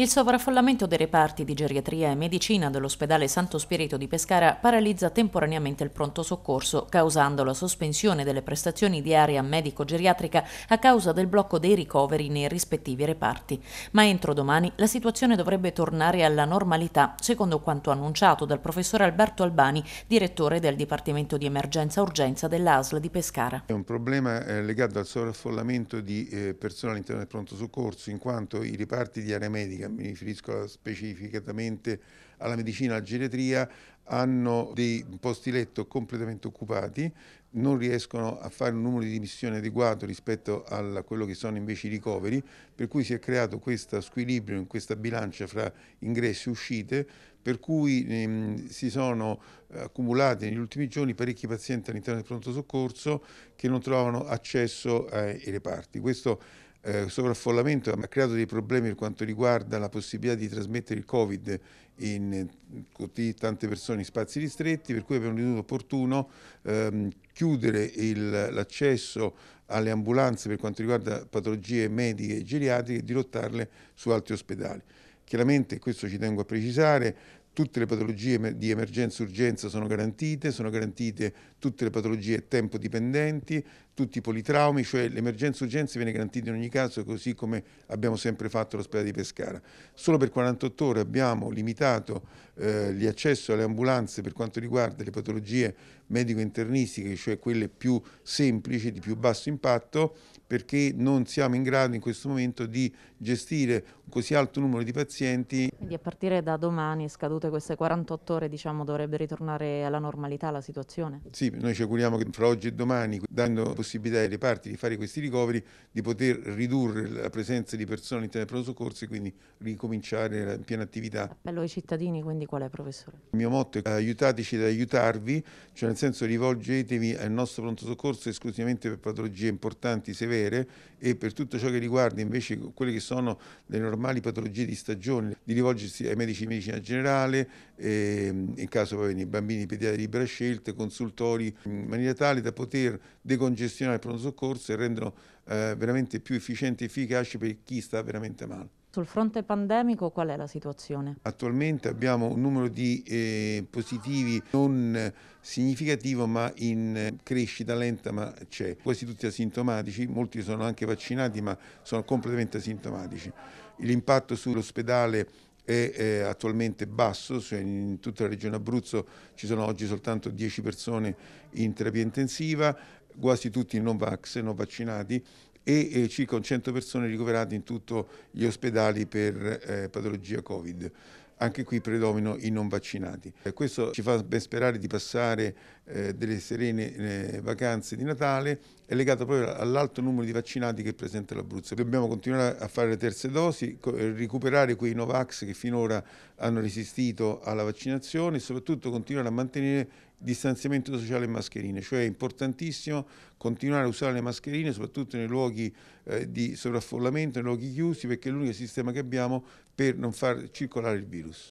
Il sovraffollamento dei reparti di geriatria e medicina dell'ospedale Santo Spirito di Pescara paralizza temporaneamente il pronto soccorso, causando la sospensione delle prestazioni di area medico-geriatrica a causa del blocco dei ricoveri nei rispettivi reparti. Ma entro domani la situazione dovrebbe tornare alla normalità, secondo quanto annunciato dal professor Alberto Albani, direttore del Dipartimento di Emergenza Urgenza dell'ASL di Pescara. È un problema eh, legato al sovraffollamento di eh, personale all'interno del pronto soccorso, in quanto i reparti di area medica mi riferisco specificatamente alla medicina, alla geriatria, hanno dei posti letto completamente occupati, non riescono a fare un numero di dimissioni adeguato rispetto a quello che sono invece i ricoveri, per cui si è creato questo squilibrio in questa bilancia fra ingressi e uscite, per cui ehm, si sono eh, accumulati negli ultimi giorni parecchi pazienti all'interno del pronto soccorso che non trovavano accesso eh, ai reparti. Questo eh, sovraffollamento ha creato dei problemi per quanto riguarda la possibilità di trasmettere il Covid in così eh, tante persone in spazi ristretti, per cui abbiamo ritenuto opportuno ehm, chiudere l'accesso alle ambulanze per quanto riguarda patologie mediche e geriatriche e dirottarle su altri ospedali. Chiaramente, questo ci tengo a precisare, tutte le patologie di emergenza e urgenza sono garantite, sono garantite tutte le patologie tempo dipendenti, tutti i politraumi, cioè l'emergenza urgenza viene garantita in ogni caso così come abbiamo sempre fatto all'ospedale di Pescara. Solo per 48 ore abbiamo limitato eh, l'accesso alle ambulanze per quanto riguarda le patologie medico-internistiche, cioè quelle più semplici, di più basso impatto, perché non siamo in grado in questo momento di gestire un così alto numero di pazienti. Quindi a partire da domani, scadute queste 48 ore, diciamo, dovrebbe ritornare alla normalità la situazione? Sì, noi ci auguriamo che fra oggi e domani, dando possibilità possibilità ai reparti di fare questi ricoveri, di poter ridurre la presenza di persone all'interno del pronto soccorso e quindi ricominciare la piena attività. Bello ai cittadini, quindi qual è professore? Il mio motto è aiutateci ad aiutarvi, cioè nel senso rivolgetevi al nostro pronto soccorso esclusivamente per patologie importanti, severe e per tutto ciò che riguarda invece quelle che sono le normali patologie di stagione, di rivolgersi ai medici di medicina generale, ehm, in caso poi i bambini pediatri di libera scelta, consultori, in maniera tale da poter decongestionare gestionare il pronto soccorso e rendono eh, veramente più efficienti e efficaci per chi sta veramente male. Sul fronte pandemico qual è la situazione? Attualmente abbiamo un numero di eh, positivi non significativo ma in eh, crescita lenta ma c'è. Quasi tutti asintomatici, molti sono anche vaccinati ma sono completamente asintomatici. L'impatto sull'ospedale è, è attualmente basso, cioè in tutta la regione Abruzzo ci sono oggi soltanto 10 persone in terapia intensiva, quasi tutti non vax, non vaccinati, e circa 100 persone ricoverate in tutti gli ospedali per eh, patologia Covid. Anche qui predominano i non vaccinati. Eh, questo ci fa ben sperare di passare eh, delle serene eh, vacanze di Natale, è legato proprio all'alto numero di vaccinati che presenta l'Abruzzo. Dobbiamo continuare a fare le terze dosi, eh, recuperare quei Novax che finora hanno resistito alla vaccinazione e soprattutto continuare a mantenere distanziamento sociale e mascherine, cioè è importantissimo continuare a usare le mascherine soprattutto nei luoghi eh, di sovraffollamento, nei luoghi chiusi, perché è l'unico sistema che abbiamo per non far circolare il virus.